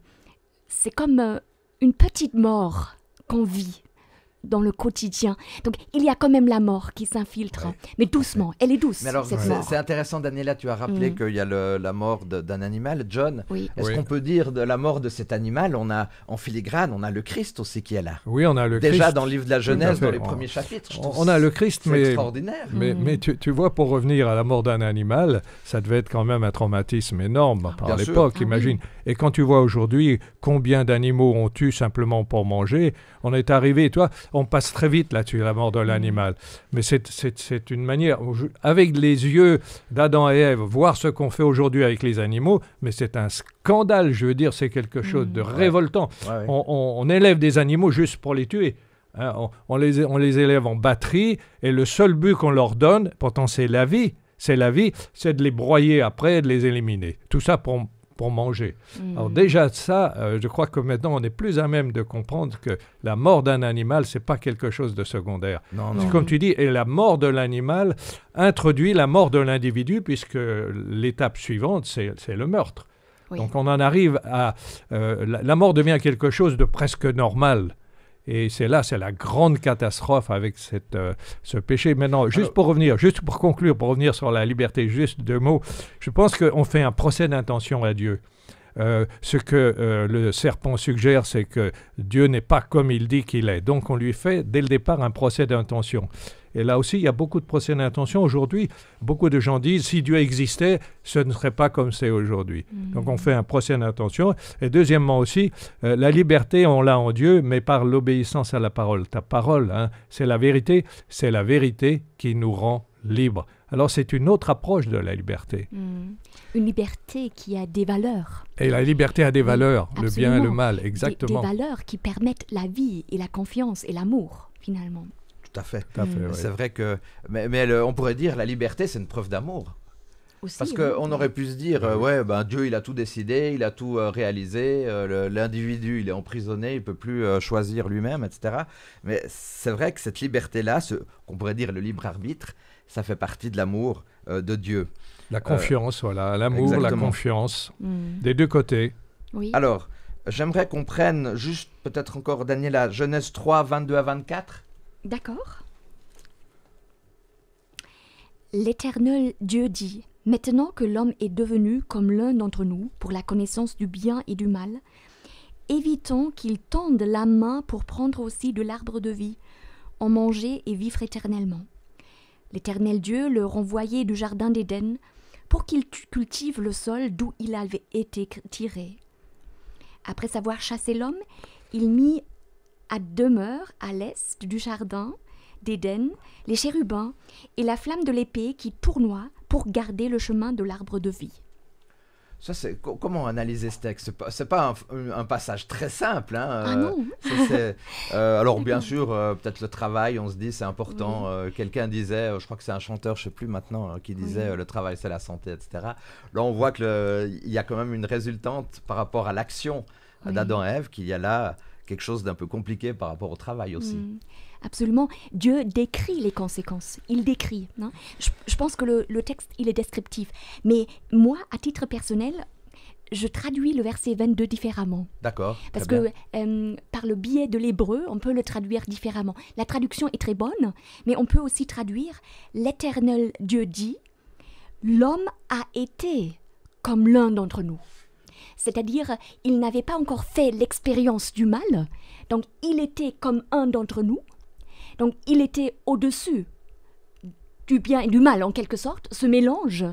c'est comme euh, une petite mort qu'on vit dans le quotidien. Donc il y a quand même la mort qui s'infiltre, mais doucement. Elle est douce. Mais alors, c'est intéressant, Daniela, tu as rappelé mhm. qu'il y a la mort d'un animal. John, oui. est-ce qu'on peut dire de la mort de cet animal On a en filigrane, on a le Christ aussi qui est là. Oui, on a le Déjà dans le livre de la Genèse, dans les premiers chapitres. on, a le Christ, mais extraordinaire. Mais, mhm. tu, vois, pour revenir à la mort d'un animal, ça devait être quand même un traumatisme énorme à l'époque. imagine. Ah et quand tu vois aujourd'hui combien d'animaux on tue simplement pour manger, on est arrivé, toi, on passe très vite là-dessus, la mort de mm. l'animal. Mais c'est une manière, avec les yeux d'Adam et Ève, voir ce qu'on fait aujourd'hui avec les animaux, mais c'est un scandale, je veux dire, c'est quelque mm. chose de révoltant. On, élève des animaux juste pour les tuer. Hein. on, les, on, les, élève en batterie et le seul but qu'on leur donne, pourtant c'est la vie, c'est la vie, c'est de les broyer après et de les éliminer. Tout ça pour, pour manger. Mm. Alors déjà ça, euh, je crois que maintenant on est plus à même de comprendre que la mort d'un animal, c'est pas quelque chose de secondaire. Non, Comme tu dis, et la mort de l'animal introduit la mort de l'individu puisque l'étape suivante, c'est le meurtre. Donc on en arrive à... Euh, la, mort devient quelque chose de presque normal. Et c'est là, c'est la grande catastrophe avec euh, ce péché. Maintenant, juste pour revenir, juste pour conclure, pour revenir sur la liberté, juste deux mots. Je pense qu'on fait un procès d'intention à Dieu. Euh, ce que euh, le serpent suggère, c'est que Dieu n'est pas comme il dit qu'il est. Donc on lui fait dès le départ un procès d'intention. Et là aussi, il y a beaucoup de procès d'intention. Aujourd'hui, beaucoup de gens disent, si Dieu existait, ce ne serait pas comme c'est aujourd'hui. Mm. Donc on fait un procès d'intention. Et deuxièmement aussi, euh, la liberté, on l'a en Dieu, mais par l'obéissance à la parole. Ta parole, hein, c'est la vérité, c'est la vérité qui nous rend libres. Alors c'est une autre approche de la liberté. Mm. Une liberté qui a des valeurs. Et la liberté a des valeurs, le bien et le mal, exactement. des valeurs qui permettent la vie et la confiance et l'amour, finalement. Tout à fait. c'est vrai que. Mais, on pourrait dire la liberté, c'est une preuve d'amour. Parce qu'on aurait pu se dire, ah ouais, ben Dieu, il a tout décidé, il a tout euh, réalisé, euh, l'individu, il est emprisonné, il peut plus euh, choisir lui-même, etc. Mais c'est vrai que cette liberté-là, ce, qu'on pourrait dire le libre arbitre, ça fait partie de l'amour de Dieu. La confiance, voilà, l'amour, la confiance, mm. des deux côtés. Oui. Alors, j'aimerais qu'on prenne juste peut-être encore, Daniela, Genèse 3, 22 à 24. D'accord L'Éternel Dieu dit, Maintenant que l'homme est devenu comme l'un d'entre nous pour la connaissance du bien et du mal, évitons qu'il tende la main pour prendre aussi de l'arbre de vie, en manger et vivre éternellement. L'Éternel Dieu le renvoyait du jardin d'Éden pour qu'il cultive le sol d'où il avait été tiré. Après avoir chassé l'homme, il mit à demeure à l'est du jardin d'Éden les chérubins et la flamme de l'épée qui tournoie pour garder le chemin de l'arbre de vie. Ça, c'est, comment analyser ce texte C'est pas, pas un, passage très simple. Hein, ah euh, non. Euh, alors bien sûr, euh, peut-être le travail, on se dit c'est important. Quelqu'un disait, je crois que c'est un chanteur, je ne sais plus maintenant, hein, qui disait le travail c'est la santé, etc. Là, on voit qu'il y a quand même une résultante par rapport à l'action d'Adam et Ève qu'il y a là quelque chose d'un peu compliqué par rapport au travail aussi. Hmm. absolument. Dieu décrit les conséquences. Il décrit. Non. Hein. Je, pense que le, texte, il est descriptif. Mais moi, à titre personnel, je traduis le verset 22 différemment. D'accord. Parce que euh, par le biais de l'hébreu, on peut le traduire différemment. La traduction est très bonne, mais on peut aussi traduire L'Éternel Dieu dit, L'homme a été comme l'un d'entre nous c'est-à-dire il n'avait pas encore fait l'expérience du mal, donc il était comme un d'entre nous, donc il était au-dessus du bien et du mal en quelque sorte, ce mélange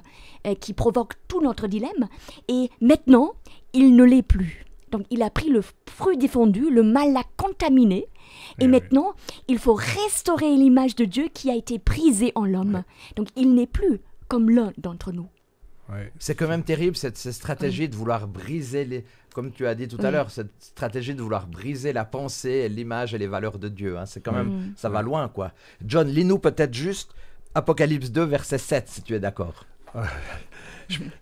euh, qui provoque tout notre dilemme, et maintenant il ne l'est plus. Donc il a pris le fruit défendu, le mal l'a contaminé, et eh maintenant il faut restaurer l'image de Dieu qui a été prisée en l'homme. Donc il n'est plus comme l'un d'entre nous. C'est quand même terrible cette, stratégie de vouloir briser les, comme tu as dit tout à l'heure, cette stratégie de vouloir briser la pensée, l'image et les valeurs de Dieu. Hein. C'est quand même, ça va loin quoi. John, lis-nous peut-être juste Apocalypse 2 verset 7 si tu es d'accord.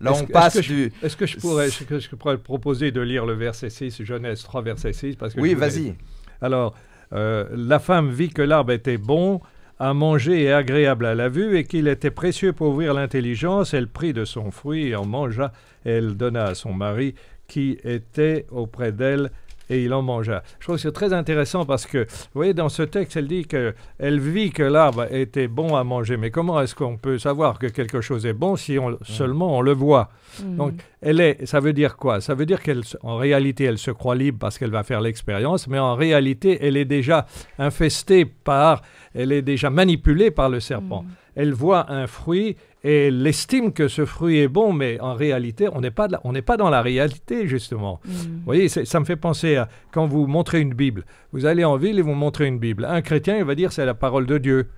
Là, on passe est-ce que, je, pourrais, je pourrais proposer de lire le verset 6, Genèse 3, verset 6 parce que Oui, vas-y. Alors, euh, la femme vit que l'arbre était bon à manger et agréable à la vue, et qu'il était précieux pour ouvrir l'intelligence, elle prit de son fruit et en mangea, et elle donna à son mari, qui était auprès d'elle et il en mangea. Je trouve que c'est très intéressant parce que, vous voyez, dans ce texte, elle dit qu'elle vit que l'arbre était bon à manger. Mais comment est-ce qu'on peut savoir que quelque chose est bon si mm. seulement on le voit mm. Donc, elle est, ça veut dire quoi Ça veut dire qu'en réalité, elle se croit libre parce qu'elle va faire l'expérience, mais en réalité, elle est déjà infestée par, elle est déjà manipulée par le serpent. Mm elle voit un fruit et elle estime que ce fruit est bon, mais en réalité, on n'est pas, pas dans la réalité, justement. Mm. Vous voyez, ça me fait penser à quand vous montrez une Bible. Vous allez en ville et vous montrez une Bible. Un chrétien, il va dire c'est la parole de Dieu.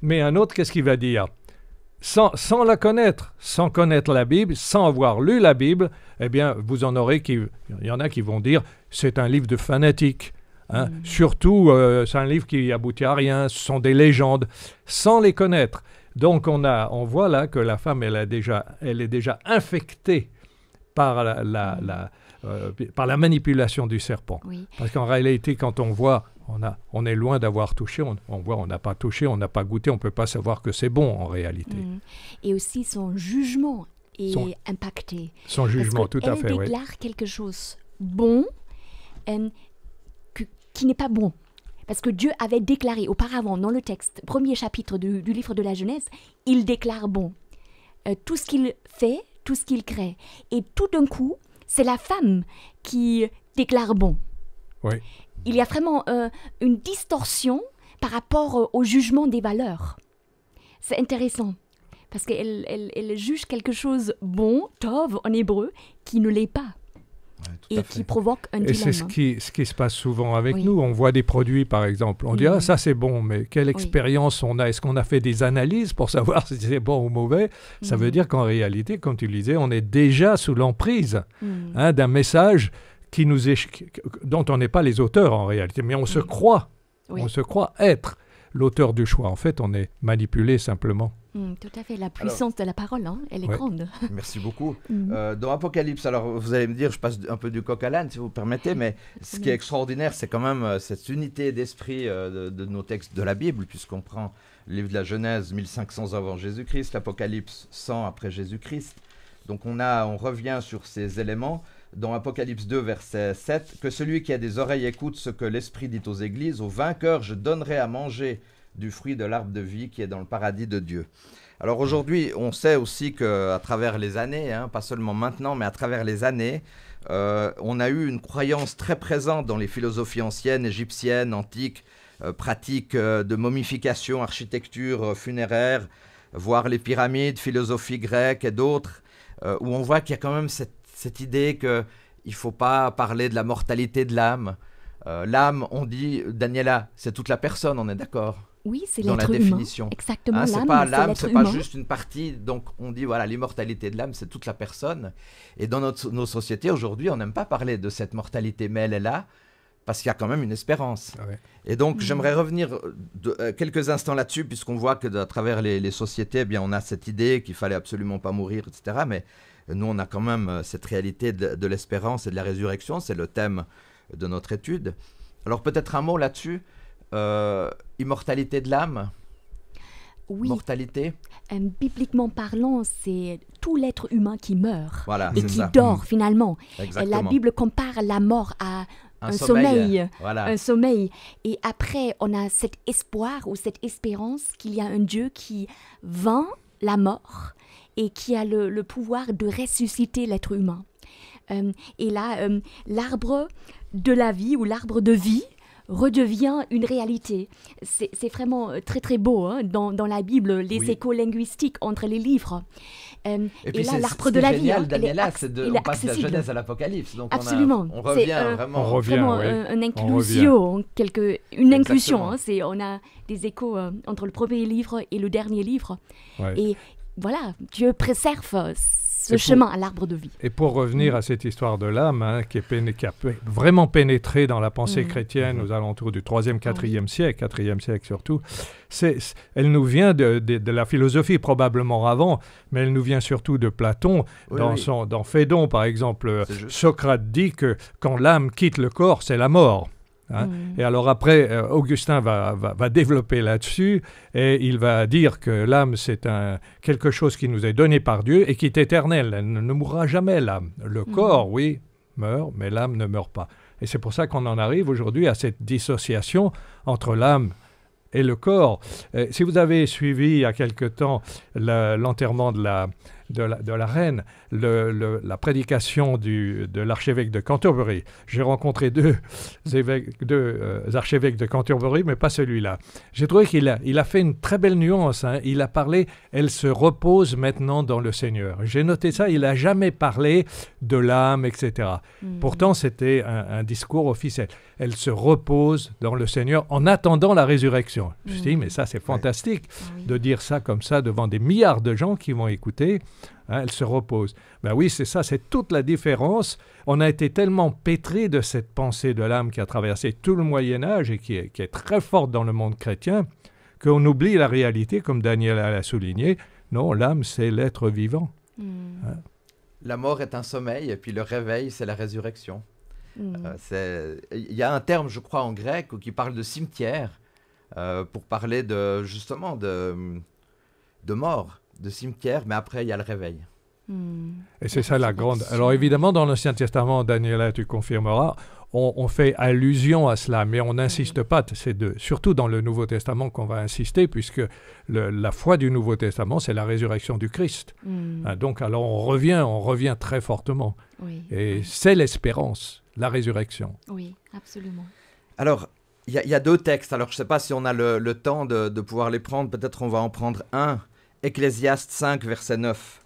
Mais un autre, qu'est-ce qu'il va dire sans, la connaître, sans connaître la Bible, sans avoir lu la Bible, eh bien, vous en aurez qui... Il y en a qui vont dire, c'est un livre de fanatiques. Hein. Mm. Surtout, euh, c'est un livre qui aboutit à rien, ce sont des légendes, sans les connaître. Donc on, a, on voit là que la femme, elle, a déjà, elle est déjà infectée par la, euh, par la manipulation du serpent. Parce qu'en réalité, quand on voit, on, a, on est loin d'avoir touché, on, voit, on n'a pas touché, on n'a pas goûté, on ne peut pas savoir que c'est bon en réalité. Mmh. Et aussi son jugement est impacté. Son jugement, tout à fait. Elle déclare quelque chose bon euh, qui n'est pas bon. Parce que Dieu avait déclaré auparavant dans le texte, premier chapitre du, livre de la Genèse, il déclare bon euh, tout ce qu'il fait, tout ce qu'il crée. Et tout d'un coup, c'est la femme qui déclare bon. Il y a vraiment euh, une distorsion par rapport euh, au jugement des valeurs. C'est intéressant. Parce qu'elle juge quelque chose bon, tov en hébreu, qui ne l'est pas et qui provoque un dilemme. Et c'est ce qui, se passe souvent avec nous. On voit des produits, par exemple. On dit, ah, ça c'est bon, mais quelle expérience on a Est-ce qu'on a fait des analyses pour savoir si c'est bon ou mauvais Ça veut mhm. dire qu'en réalité, comme tu le disais, on est déjà sous l'emprise mhm. hein, d'un message qui nous est, dont on n'est pas les auteurs en réalité, mais on se mhm. croit, on se croit être l'auteur du choix. En fait, on est manipulé simplement. Mm, tout à fait, la puissance de la parole, hein, elle est grande. Merci beaucoup. Mm. Euh, dans Apocalypse, alors vous allez me dire, je passe un peu du coq à l'âne si vous permettez, mais ce qui est extraordinaire, c'est quand même euh, cette unité d'esprit euh, de, nos textes de la Bible, puisqu'on prend le livre de la Genèse 1500 avant Jésus-Christ, l'Apocalypse 100 après Jésus-Christ. Donc on, a, on revient sur ces éléments dans Apocalypse 2, verset 7, que celui qui a des oreilles écoute ce que l'Esprit dit aux églises, Au vainqueur, je donnerai à manger du fruit de l'arbre de vie qui est dans le paradis de Dieu. Alors aujourd'hui, on sait aussi qu'à travers les années, hein, pas seulement maintenant, mais à travers les années, euh, on a eu une croyance très présente dans les philosophies anciennes, égyptiennes, antiques, euh, pratiques euh, de momification, architecture funéraire, voire les pyramides, philosophie grecque et d'autres, où on voit qu'il y a quand même cette, cette idée qu'il ne faut pas parler de la mortalité de l'âme. l'âme, on dit, Daniela, c'est toute la personne, on est d'accord oui, c'est dans la définition. Humain. Exactement. Hein, c'est pas l'âme, c'est pas juste une partie. Donc on dit voilà, l'immortalité de l'âme, c'est toute la personne. Et dans notre, nos sociétés aujourd'hui, on n'aime pas parler de cette mortalité, mais elle est là parce qu'il y a quand même une espérance. Ah et donc, mm. j'aimerais revenir euh, de, euh, quelques instants là-dessus, puisqu'on voit que à travers les, sociétés, eh bien, on a cette idée qu'il fallait absolument pas mourir, etc. Mais nous, on a quand même euh, cette réalité de, de l'espérance et de la résurrection. C'est le thème de notre étude. Alors, peut-être un mot là-dessus. Euh, immortalité de l'âme. Oui. Mortalité. Euh, bibliquement parlant, c'est tout l'être humain qui meurt et qui dort mm. finalement. Euh, la Bible compare la mort à un, sommeil, un sommeil. Et après, on a cet espoir ou cette espérance qu'il y a un Dieu qui vend la mort et qui a le, pouvoir de ressusciter l'être humain. et là, l'arbre de la vie ou l'arbre de vie, redevient une réalité. C'est vraiment euh, très très beau hein, dans, la Bible, les échos linguistiques entre les livres. Euh, et, là, l'arbre de la génial, et hein, là, c'est de, on passe de la Genèse à l'Apocalypse. Absolument. Euh, on, revient vraiment. On hein, une inclusion. on a des échos entre le premier livre et le dernier livre. Et voilà, Dieu préserve ce chemin à l'arbre de vie. Et pour revenir à cette histoire de l'âme, hein, qui, est a vraiment pénétré dans la pensée mm. chrétienne aux alentours du 3e, 4e ah siècle, 4e siècle surtout, elle nous vient de, la philosophie probablement avant, mais elle nous vient surtout de Platon. dans, Son, dans Phédon, par exemple, Socrate dit que quand l'âme quitte le corps, c'est la mort. Hein. Mm. Et alors après, euh, Augustin va, va, va développer là-dessus et il va dire que l'âme, c'est un, quelque chose qui nous est donné par Dieu et qui est éternel. Elle ne, mourra jamais, l'âme. Le mm. corps, oui, meurt, mais l'âme ne meurt pas. Et c'est pour ça qu'on en arrive aujourd'hui à cette dissociation entre l'âme et le corps. si vous avez suivi il y a quelque temps l'enterrement de la, de la, reine, la prédication de l'archevêque de Canterbury. J'ai rencontré deux, évêques, deux euh, archevêques de Canterbury, mais pas celui-là. J'ai trouvé qu'il a, il a fait une très belle nuance. Hein. Il a parlé, elle se repose maintenant dans le Seigneur. J'ai noté ça, il n'a jamais parlé de l'âme, etc. Mm. Pourtant, c'était un, discours officiel. Elle se repose dans le Seigneur en attendant la résurrection. me Je dis, mm. mais ça, c'est fantastique ah de dire ça comme ça devant des milliards de gens qui vont écouter. Hein, elle se repose. Ben oui, c'est ça, c'est toute la différence. On a été tellement pétris de cette pensée de l'âme qui a traversé tout le Moyen Âge et qui est, très forte dans le monde chrétien, qu'on oublie la réalité, comme Daniel l'a souligné. Non, l'âme, c'est l'être vivant. Hmm. Hein? La mort est un sommeil, et puis le réveil, c'est la résurrection. Hmm. Euh, il y a un terme, je crois, en grec, qui parle de cimetière, euh, pour parler de, justement de, de mort de cimetière, mais après, il y a le réveil. Hmm. Et c'est ça la grande. Alors évidemment, dans l'Ancien Testament, Daniela, hein, tu confirmeras, on, fait allusion à cela, mais on n'insiste pas, c'est surtout dans le Nouveau Testament qu'on va insister, puisque le, la foi du Nouveau Testament, c'est la résurrection du Christ. Hmm. Hein, donc alors on revient, on revient très fortement. Et c'est l'espérance, la résurrection. Oui, absolument. Alors, il y, a deux textes, alors je ne sais pas si on a le, le temps de, de pouvoir les prendre, peut-être on va en prendre un. Ecclésiaste 5, verset 9.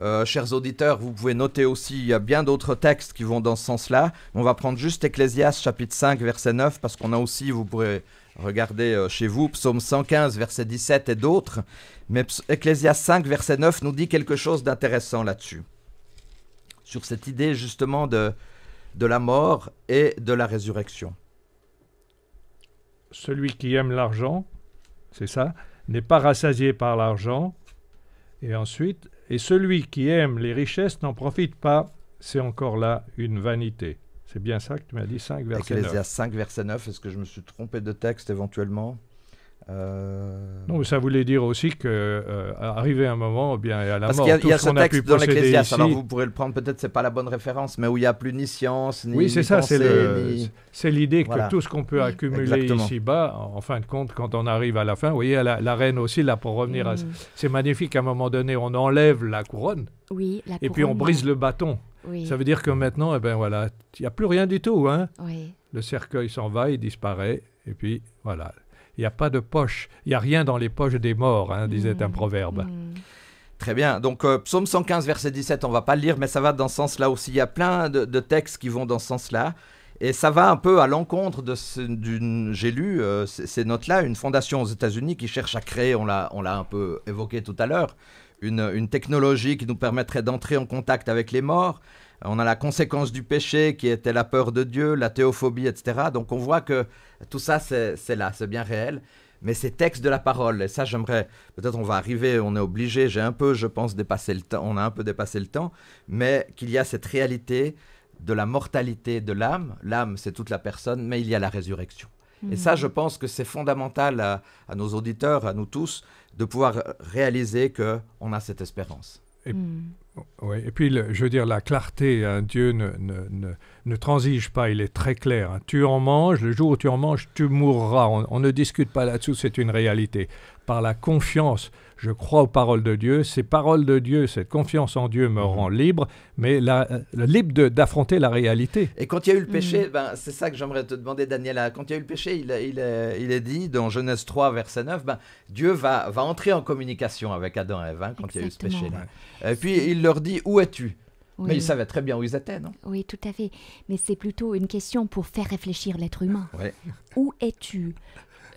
Euh, chers auditeurs, vous pouvez noter aussi, il y a bien d'autres textes qui vont dans ce sens-là. On va prendre juste Ecclésiaste chapitre 5, verset 9, parce qu'on a aussi, vous pourrez regarder euh, chez vous, Psaume 115, verset 17 et d'autres. Mais Ecclésiaste 5, verset 9 nous dit quelque chose d'intéressant là-dessus. Sur cette idée justement de, de la mort et de la résurrection. Celui qui aime l'argent, c'est ça, n'est pas rassasié par l'argent. Et ensuite, et celui qui aime les richesses n'en profite pas, c'est encore là une vanité. C'est bien ça que tu m'as dit, 5 verset 9. 5 verset 9, est-ce que je me suis trompé de texte éventuellement euh, non, ça voulait dire aussi que euh, un moment, eh bien, à la mort, il y tout y a ce, ce texte dans vous pourrez le prendre, peut-être c'est pas la bonne référence, mais où il n'y a plus ni science, ni Oui, c'est ça, c'est l'idée que tout ce qu'on peut accumuler ici-bas, en, fin de compte, quand on arrive à la fin, vous voyez, la, reine aussi, là, pour revenir à... Mm. C'est magnifique, à un moment donné, on enlève la couronne, oui, et puis on brise le bâton. Ça veut dire que maintenant, et eh ben voilà, il n'y a plus rien du tout. Hein. Oui. Le cercueil s'en va, il disparaît, et puis voilà, il n'y a pas de poche, il n'y a rien dans les poches des morts, hein, disait un mmh. proverbe. Mmh. Très bien. Donc, euh, psaume 115, verset 17, on va pas le lire, mais ça va dans ce sens-là aussi. Il y a plein de, textes qui vont dans ce sens-là. Et ça va un peu à l'encontre d'une. J'ai lu euh, ces notes-là, une fondation aux États-Unis qui cherche à créer, on l'a un peu évoqué tout à l'heure, une, technologie qui nous permettrait d'entrer en contact avec les morts, on a la conséquence du péché qui était la peur de Dieu, la théophobie, etc. Donc on voit que tout ça, c'est là, c'est bien réel. Mais ces textes de la parole. Et ça, j'aimerais. Peut-être on va arriver, on est obligé. J'ai un peu, je pense, dépassé le temps. On a un peu dépassé le temps. Mais qu'il y a cette réalité de la mortalité de l'âme. L'âme, c'est toute la personne, mais il y a la résurrection. Et ça, mhm. je pense que c'est fondamental à, nos auditeurs, à nous tous, de pouvoir réaliser que on a cette espérance. Mhm. Oui, et puis je veux dire, la clarté, hein, Dieu ne, ne, ne, transige pas, il est très clair. Hein. Tu en manges, le jour où tu en manges, tu mourras. On, ne discute pas là-dessus, c'est une réalité. Par la confiance, je crois aux paroles de Dieu, ces paroles de Dieu, cette confiance en Dieu me mhm. rend libre, mais la, euh, libre d'affronter la réalité. Et quand il y a eu le mhm. péché, ben, c'est ça que j'aimerais te demander, Daniela. Hein. Quand il y a eu le péché, il, il, est, dit dans Genèse 3, verset 9, ben, Dieu va, va entrer en communication avec Adam et Eve quand il y a eu ce péché-là. Et puis il leur dit Où es-tu Mais ils savaient très bien où ils étaient, non Oui, tout à fait. Mais c'est plutôt une question pour faire réfléchir l'être humain. Où es-tu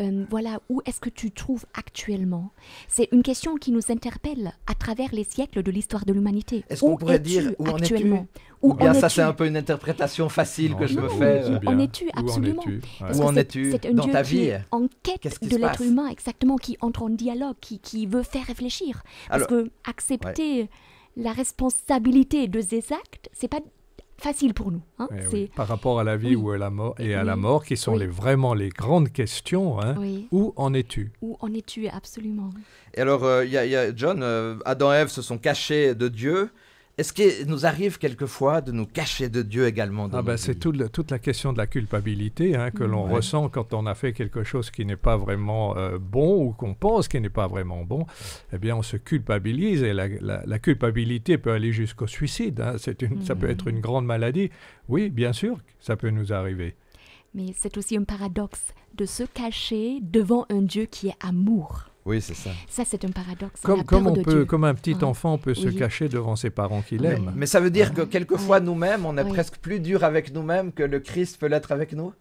euh, voilà, où est-ce que tu trouves actuellement C'est une question qui nous interpelle à travers les siècles de l'histoire de l'humanité. Est-ce qu'on pourrait dire où en es-tu Ou bien ça, c'est un peu une interprétation facile que je me fais. Où en es-tu Absolument. Où en es-tu dans ta vie qui En quête de l'être humain, exactement, qui entre en dialogue, qui, veut faire réfléchir. Parce veut accepter la responsabilité de ces actes, c'est pas facile pour nous. Hein. Eh par rapport à la vie ou à la mort et à la mort, qui sont les, vraiment les grandes questions. Hein. Où en es-tu Où en es-tu absolument Et alors, il euh, a John. Euh, Adam et Ève se sont cachés de Dieu. Est-ce qu'il nous arrive quelquefois de nous cacher de Dieu également dans ah ben, C'est toute, la question de la culpabilité hein, que mmh, l'on ressent quand on a fait quelque chose qui n'est pas vraiment euh, bon ou qu'on pense qui n'est pas vraiment bon. Eh bien, on se culpabilise et la, culpabilité peut aller jusqu'au suicide. Hein. Une, Ça peut être une mmh. grande maladie. Oui, bien sûr, ça peut nous arriver. Mais c'est aussi un paradoxe de se cacher devant un Dieu qui est amour. Oui, c'est ça. Ça, c'est un paradoxe. Comme, un petit enfant peut se cacher devant ses parents qu'il aime. Mais ça veut dire que quelquefois, nous-mêmes, on est presque plus dur avec nous-mêmes que le Christ peut l'être avec nous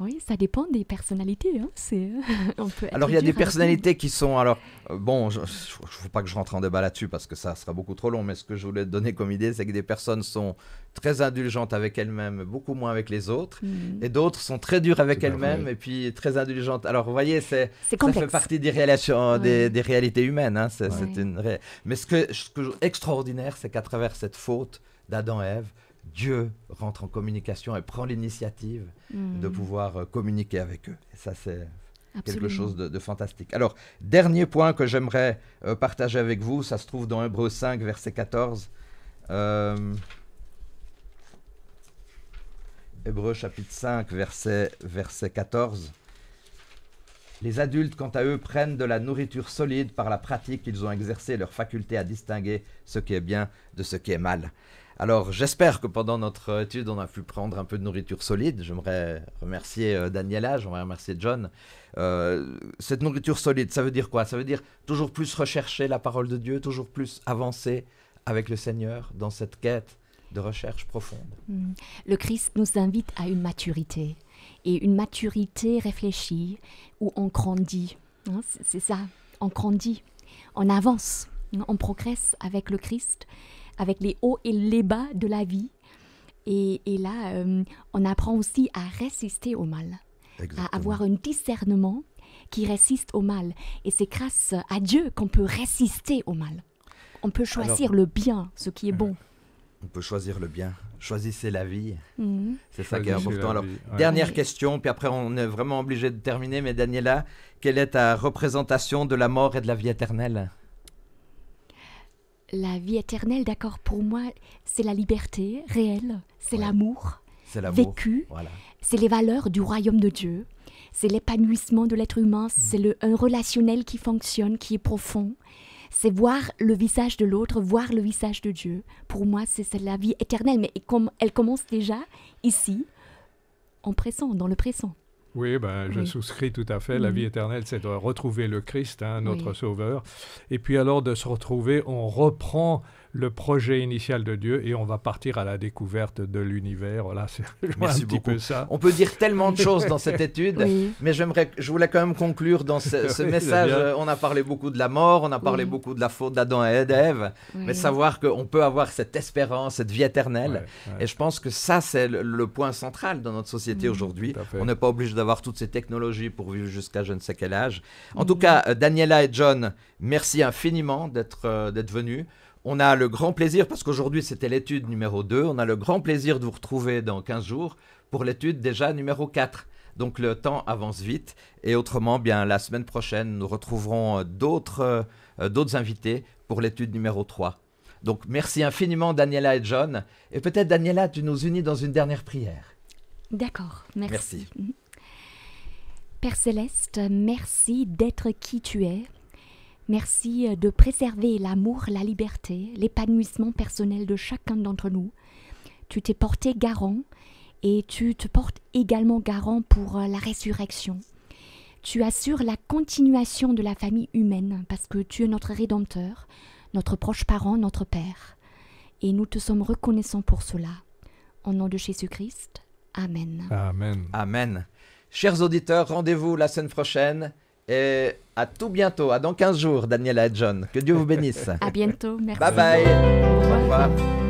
oui, ça dépend des personnalités. Hein, c'est, euh, alors, il y a des personnalités qui sont. Alors, euh, bon, je ne faut pas que je rentre en débat là-dessus parce que ça sera beaucoup trop long, mais ce que je voulais te donner comme idée, c'est que des personnes sont très indulgentes avec elles-mêmes, beaucoup moins avec les autres, hmm. et d'autres sont très dures avec elles-mêmes et puis très indulgentes. Alors, vous voyez, c'est, ça fait partie des, des, réalités humaines. Hein, c'est, une Mais ce que, ce que extraordinaire, c'est qu'à travers cette faute d'Adam et Ève, Dieu rentre en communication et prend l'initiative de hmm. pouvoir euh, communiquer avec eux. Et ça, c'est quelque chose de, fantastique. Alors, dernier point que j'aimerais euh, partager avec vous, ça se trouve dans Hébreu 5, verset 14. Euh, Hébreu chapitre 5, verset, verset 14. Les adultes, quant à eux, prennent de la nourriture solide par la pratique qu'ils ont exercée, leur faculté à distinguer ce qui est bien de ce qui est mal. Alors j'espère que pendant notre étude, on a pu prendre un peu de nourriture solide. J'aimerais remercier euh, Daniela, j'aimerais remercier John. Euh, cette nourriture solide, ça veut dire quoi Ça veut dire toujours plus rechercher la parole de Dieu, toujours plus avancer avec le Seigneur dans cette quête de recherche profonde. Mm. Le Christ nous invite à une maturité, et une maturité réfléchie où on grandit. Hein, c'est ça, on grandit, on avance, hein, on progresse avec le Christ avec les hauts et les bas de la vie. Et, là, euh, on apprend aussi à résister au mal, à avoir un discernement qui résiste au mal. Et c'est grâce à Dieu qu'on peut résister au mal. On peut choisir le bien, ce qui est euh, bon. On peut choisir le bien. Choisissez la vie. Mhm. C'est ça qui est important. dernière question, puis après on est vraiment obligé de terminer. Mais Daniela, quelle est ta représentation de la mort et de la vie éternelle la vie éternelle, d'accord, pour moi, c'est la liberté réelle, c'est l'amour vécu, c'est les valeurs du royaume de Dieu, c'est l'épanouissement de l'être humain, mm. c'est le, un relationnel qui fonctionne, qui est profond, c'est voir le visage de l'autre, voir le visage de Dieu. Pour moi, c'est la vie éternelle, mais elle commence déjà ici, en pressant, dans le pressant. Oui, ben, je souscris tout à fait. La vie éternelle, c'est de retrouver le Christ, hein, notre Sauveur. Et puis alors de se retrouver, on reprend le projet initial de Dieu et on va partir à la découverte de l'univers. Voilà, c'est un petit beaucoup. peu ça. On peut dire tellement de choses dans cette étude, mais j'aimerais, je voulais quand même conclure dans ce, message. On a parlé beaucoup de la mort, on a parlé beaucoup de la faute d'Adam et d'Ève, mais savoir qu'on peut avoir cette espérance, cette vie éternelle. Et je pense que ça, c'est le, point central dans notre société mm. aujourd'hui. On n'est pas obligé d'avoir toutes ces technologies pour vivre jusqu'à je ne sais quel âge. En mm. tout cas, euh, Daniela et John, merci infiniment d'être euh, venus. On a le grand plaisir, parce qu'aujourd'hui c'était l'étude numéro 2, on a le grand plaisir de vous retrouver dans 15 jours pour l'étude déjà numéro 4. Donc le temps avance vite et autrement, bien la semaine prochaine, nous retrouverons euh, d'autres euh, euh, d'autres invités pour l'étude numéro 3. Donc merci infiniment Daniela et John. Et peut-être Daniela, tu nous unis dans une dernière prière. D'accord, merci. merci. Père céleste, merci d'être qui tu es Merci euh, de préserver l'amour, la liberté, l'épanouissement personnel de chacun d'entre nous. Tu t'es porté garant et tu te portes également garant pour euh, la résurrection. Tu assures la continuation de la famille humaine parce que tu es notre Rédempteur, notre proche parent, notre Père. Et nous te sommes reconnaissants pour cela. En nom de Jésus-Christ, Amen. Amen. Amen. Chers auditeurs, rendez-vous la semaine prochaine. Et à tout bientôt, à dans 15 jours, Daniela et John. Que Dieu vous bénisse. à bientôt, merci. Bye bye. Au revoir.